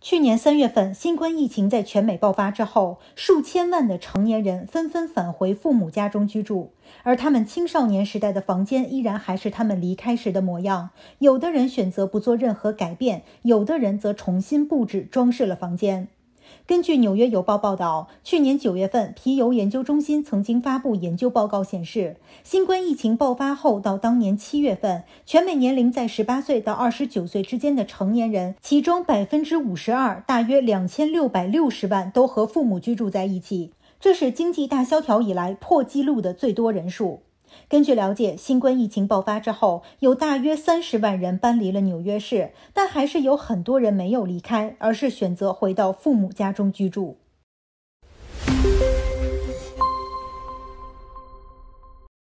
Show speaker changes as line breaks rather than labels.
去年三月份，新冠疫情在全美爆发之后，数千万的成年人纷纷返回父母家中居住，而他们青少年时代的房间依然还是他们离开时的模样。有的人选择不做任何改变，有的人则重新布置装饰了房间。根据《纽约邮报》报道，去年九月份，皮尤研究中心曾经发布研究报告显示，新冠疫情爆发后到当年七月份，全美年龄在十八岁到二十九岁之间的成年人，其中百分之五十二，大约两千六百六十万都和父母居住在一起，这是经济大萧条以来破纪录的最多人数。根据了解，新冠疫情爆发之后，有大约三十万人搬离了纽约市，但还是有很多人没有离开，而是选择回到父母家中居住。